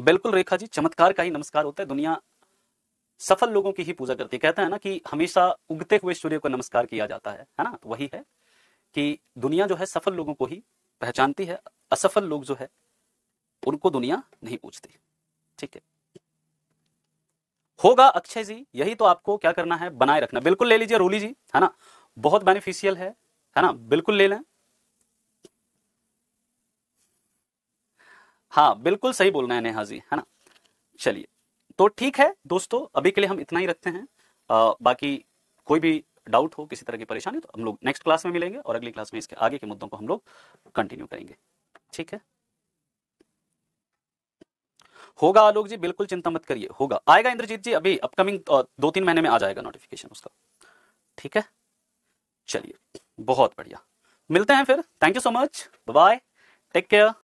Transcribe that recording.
बिल्कुल रेखा जी चमत्कार का ही नमस्कार होता है दुनिया सफल लोगों की ही पूजा करती है कहते हैं ना कि हमेशा उगते हुए सूर्य को नमस्कार किया जाता है है ना तो वही है कि दुनिया जो है सफल लोगों को ही पहचानती है असफल लोग जो है उनको दुनिया नहीं पूछती ठीक है होगा अक्षय जी यही तो आपको क्या करना है बनाए रखना बिल्कुल ले लीजिए रोली जी है ना बहुत बेनिफिशियल है है ना बिल्कुल ले लें हाँ बिल्कुल सही बोलना है नेहा जी है ना चलिए तो ठीक है दोस्तों अभी के लिए हम इतना ही रखते हैं आ, बाकी कोई भी डाउट हो किसी तरह की परेशानी तो हम लोग नेक्स्ट क्लास में मिलेंगे और अगली क्लास में इसके आगे के मुद्दों को हम लोग कंटिन्यू करेंगे ठीक है होगा आलोक जी बिल्कुल चिंता मत करिए होगा आएगा इंद्रजीत जी अभी अपकमिंग दो तीन महीने में आ जाएगा नोटिफिकेशन उसका ठीक है चलिए बहुत बढ़िया मिलते हैं फिर thank you so much bye take care